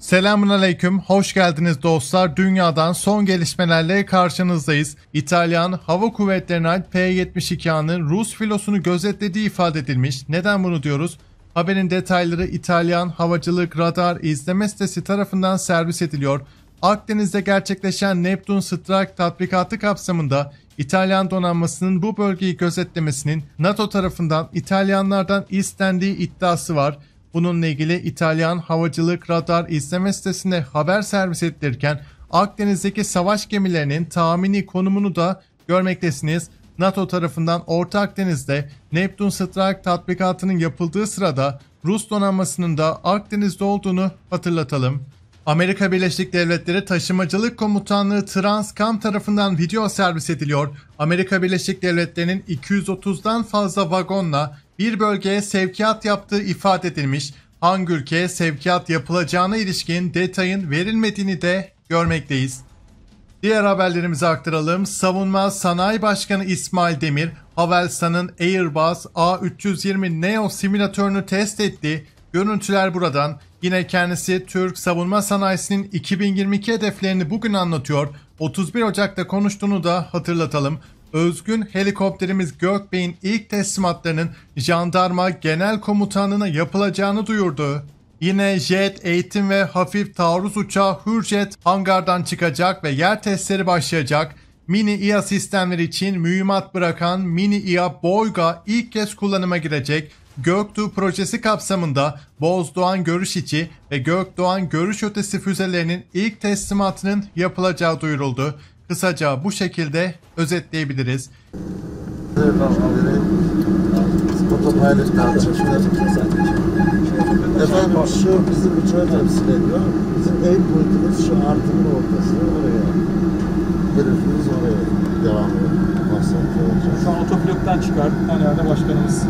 Selamun Aleyküm, hoş geldiniz dostlar. Dünyadan son gelişmelerle karşınızdayız. İtalyan Hava Kuvvetleri'ne ait P-72A'nın Rus filosunu gözetlediği ifade edilmiş. Neden bunu diyoruz? Haberin detayları İtalyan Havacılık Radar İzleme Sitesi tarafından servis ediliyor. Akdeniz'de gerçekleşen Neptun Strike tatbikatı kapsamında İtalyan donanmasının bu bölgeyi gözetlemesinin NATO tarafından İtalyanlardan istendiği iddiası var. Bununla ilgili İtalyan Havacılık Radar İzleme sitesine haber servis edilirken Akdeniz'deki savaş gemilerinin tahmini konumunu da görmektesiniz. NATO tarafından Orta Akdeniz'de Neptun Strike tatbikatının yapıldığı sırada Rus donanmasının da Akdeniz'de olduğunu hatırlatalım. Amerika Birleşik Devletleri Taşımacılık Komutanlığı Transcom tarafından video servis ediliyor. Amerika Birleşik Devletleri'nin 230'dan fazla vagonla bir bölgeye sevkiyat yaptığı ifade edilmiş. Hangi ülkeye sevkiyat yapılacağına ilişkin detayın verilmediğini de görmekteyiz. Diğer haberlerimizi aktaralım. Savunma Sanayi Başkanı İsmail Demir, Havelsan'ın Airbus A320 Neo simülatörünü test etti. Görüntüler buradan. Yine kendisi Türk savunma sanayisinin 2022 hedeflerini bugün anlatıyor. 31 Ocak'ta konuştuğunu da hatırlatalım özgün helikopterimiz Gökbey'in ilk teslimatlarının jandarma genel komutanına yapılacağını duyurdu. Yine jet, eğitim ve hafif taarruz uçağı Hürjet hangardan çıkacak ve yer testleri başlayacak. Mini İA sistemleri için mühimmat bırakan Mini İA Boyga ilk kez kullanıma girecek. Göktuğ projesi kapsamında Bozdoğan görüş içi ve Gökdoğan görüş ötesi füzelerinin ilk teslimatının yapılacağı duyuruldu. Kısaca bu şekilde özetleyebiliriz. Efendim şu bizim uçağı temsil ediyor. Bizim en boyutumuz şu artının ortası oraya. Hedefimiz oraya devam ediyor. Şu an otopilottan çıkardık. Hani başkanımız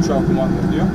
uçağı kumanda ediyor.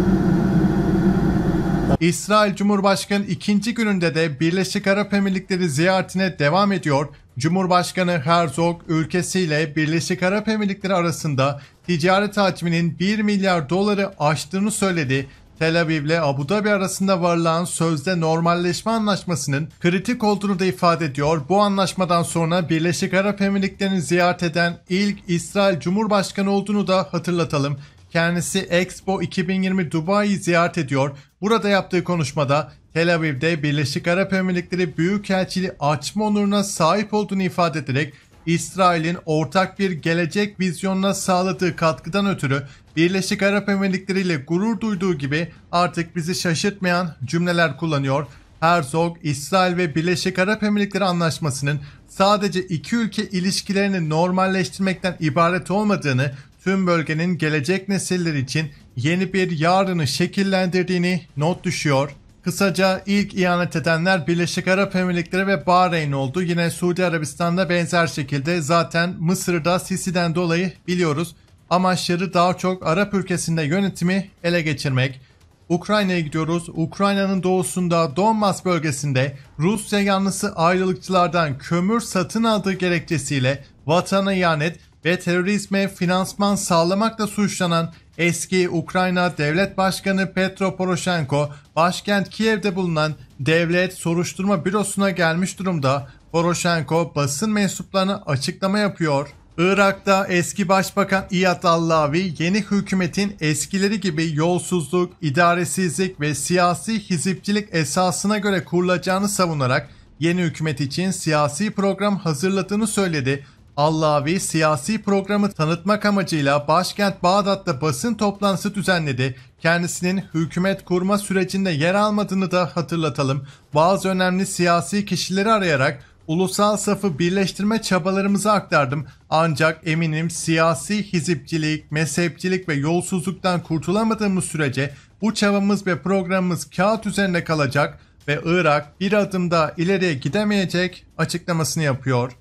İsrail Cumhurbaşkanı ikinci gününde de Birleşik Arap Emirlikleri ziyaretine devam ediyor. Cumhurbaşkanı Herzog ülkesiyle Birleşik Arap Emirlikleri arasında ticaret hacminin 1 milyar doları aştığını söyledi. Tel Aviv ile Abu Dhabi arasında varılan sözde normalleşme anlaşmasının kritik olduğunu da ifade ediyor. Bu anlaşmadan sonra Birleşik Arap Emirlikleri'ni ziyaret eden ilk İsrail Cumhurbaşkanı olduğunu da hatırlatalım. Kendisi Expo 2020 Dubai'yi ziyaret ediyor. Burada yaptığı konuşmada Tel Aviv'de Birleşik Arap Emirlikleri Büyükelçiliği açma onuruna sahip olduğunu ifade ederek İsrail'in ortak bir gelecek vizyonuna sağladığı katkıdan ötürü Birleşik Arap Emirlikleri ile gurur duyduğu gibi artık bizi şaşırtmayan cümleler kullanıyor. Herzog, İsrail ve Birleşik Arap Emirlikleri anlaşmasının sadece iki ülke ilişkilerini normalleştirmekten ibaret olmadığını tüm bölgenin gelecek nesiller için yeni bir yarını şekillendirdiğini not düşüyor. Kısaca ilk ihanet edenler Birleşik Arap Emirlikleri ve Bahreyn oldu. Yine Suudi Arabistan'da benzer şekilde zaten Mısır'da Sisi'den dolayı biliyoruz. Amaçları daha çok Arap ülkesinde yönetimi ele geçirmek. Ukrayna'ya gidiyoruz. Ukrayna'nın doğusunda Donbas bölgesinde Rusya yanlısı ayrılıkçılardan kömür satın aldığı gerekçesiyle vatana ihanet ve terörizme finansman sağlamakla suçlanan eski Ukrayna Devlet Başkanı Petro Poroshenko, başkent Kiev'de bulunan Devlet Soruşturma Bürosu'na gelmiş durumda. Poroshenko basın mensuplarına açıklama yapıyor. Irak'ta eski başbakan İyad Allavi yeni hükümetin eskileri gibi yolsuzluk, idaresizlik ve siyasi hizipçilik esasına göre kurulacağını savunarak yeni hükümet için siyasi program hazırladığını söyledi. Allavi siyasi programı tanıtmak amacıyla başkent Bağdat'ta basın toplantısı düzenledi. Kendisinin hükümet kurma sürecinde yer almadığını da hatırlatalım. Bazı önemli siyasi kişileri arayarak ulusal safı birleştirme çabalarımızı aktardım. Ancak eminim siyasi hizipçilik, mezhepçilik ve yolsuzluktan kurtulamadığımız sürece bu çabamız ve programımız kağıt üzerinde kalacak ve Irak bir adımda ileriye gidemeyecek açıklamasını yapıyor.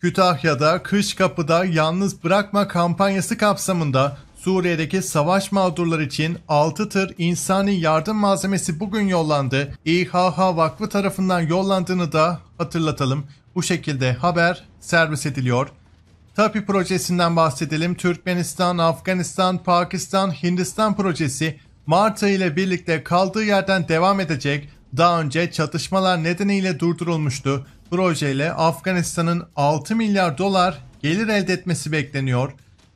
Kütahya'da Kış Kapı'da Yalnız Bırakma kampanyası kapsamında Suriye'deki savaş mağdurları için 6 tır insani yardım malzemesi bugün yollandı. İHH Vakfı tarafından yollandığını da hatırlatalım. Bu şekilde haber servis ediliyor. TAPI projesinden bahsedelim. Türkmenistan, Afganistan, Pakistan, Hindistan projesi Mart ayı ile birlikte kaldığı yerden devam edecek daha önce çatışmalar nedeniyle durdurulmuştu. Projeyle Afganistan'ın 6 milyar dolar gelir elde etmesi bekleniyor.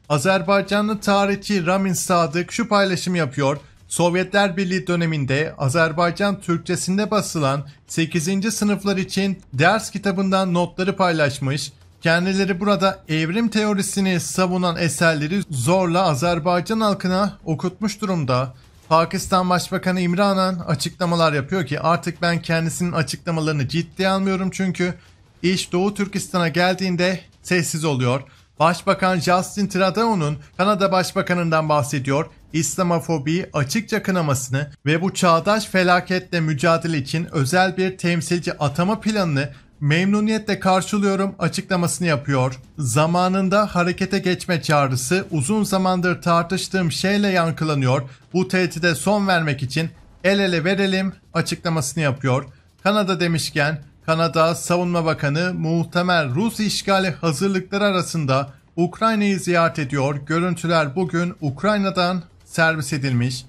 Azerbaycanlı tarihçi Ramin Sadık şu paylaşım yapıyor. Sovyetler Birliği döneminde Azerbaycan Türkçesinde basılan 8. sınıflar için ders kitabından notları paylaşmış. Kendileri burada evrim teorisini savunan eserleri zorla Azerbaycan halkına okutmuş durumda. Pakistan Başbakanı İmranan açıklamalar yapıyor ki artık ben kendisinin açıklamalarını ciddiye almıyorum çünkü iş Doğu Türkistan'a geldiğinde sessiz oluyor. Başbakan Justin Trudeau'nun Kanada Başbakanından bahsediyor. İslamofobi açıkça kınamasını ve bu çağdaş felaketle mücadele için özel bir temsilci atama planını Memnuniyetle karşılıyorum açıklamasını yapıyor. Zamanında harekete geçme çağrısı uzun zamandır tartıştığım şeyle yankılanıyor. Bu tehdide son vermek için el ele verelim açıklamasını yapıyor. Kanada demişken Kanada Savunma Bakanı muhtemel Rus işgali hazırlıkları arasında Ukrayna'yı ziyaret ediyor. Görüntüler bugün Ukrayna'dan servis edilmiş.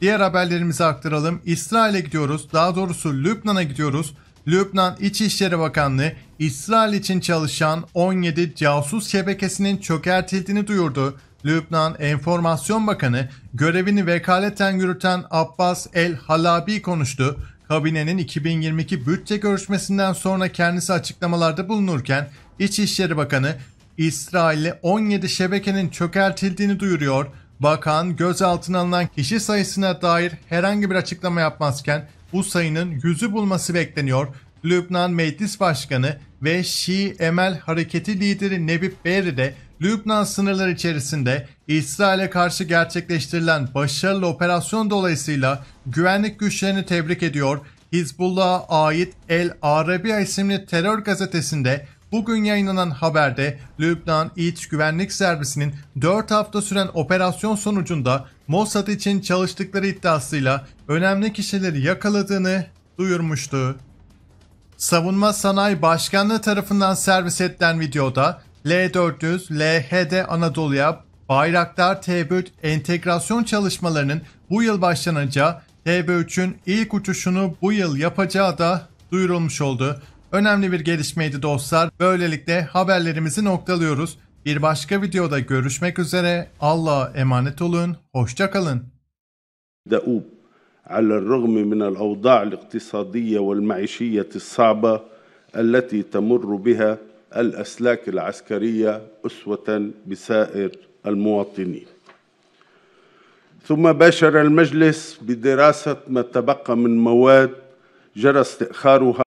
Diğer haberlerimizi aktaralım. İsrail'e gidiyoruz. Daha doğrusu Lübnan'a gidiyoruz. Lübnan İçişleri Bakanlığı İsrail için çalışan 17 casus şebekesinin çökertildiğini duyurdu. Lübnan Enformasyon Bakanı görevini vekaleten yürüten Abbas El Halabi konuştu. Kabinenin 2022 bütçe görüşmesinden sonra kendisi açıklamalarda bulunurken İçişleri Bakanı İsrail'e 17 şebekenin çökertildiğini duyuruyor. Bakan gözaltına alınan kişi sayısına dair herhangi bir açıklama yapmazken bu sayının yüzü bulması bekleniyor. Lübnan Meclis Başkanı ve Şii Emel Hareketi lideri Nebip Berri de Lübnan sınırları içerisinde İsrail'e karşı gerçekleştirilen başarılı operasyon dolayısıyla güvenlik güçlerini tebrik ediyor. Hizbullah'a ait El Arabiya isimli terör gazetesinde Bugün yayınlanan haberde Lübnan İç Güvenlik Servisi'nin 4 hafta süren operasyon sonucunda Mossad için çalıştıkları iddiasıyla önemli kişileri yakaladığını duyurmuştu. Savunma Sanayi Başkanlığı tarafından servis edilen videoda L400, LHD Anadolu'ya Bayraktar TB3 entegrasyon çalışmalarının bu yıl başlanınca TB3'ün ilk uçuşunu bu yıl yapacağı da duyurulmuş oldu önemli bir gelişmeydi dostlar. Böylelikle haberlerimizi noktalıyoruz. Bir başka videoda görüşmek üzere. Allah'a emanet olun. Hoşçakalın. دؤوب على الرغم من الأوضاع الاقتصادية والمعيشية الصعبة التي تمر بها الأسلاك العسكرية أسوة بسائر المواطنين ثم باشر المجلس بدراسة ما تبقى من مواد جرى استئخارها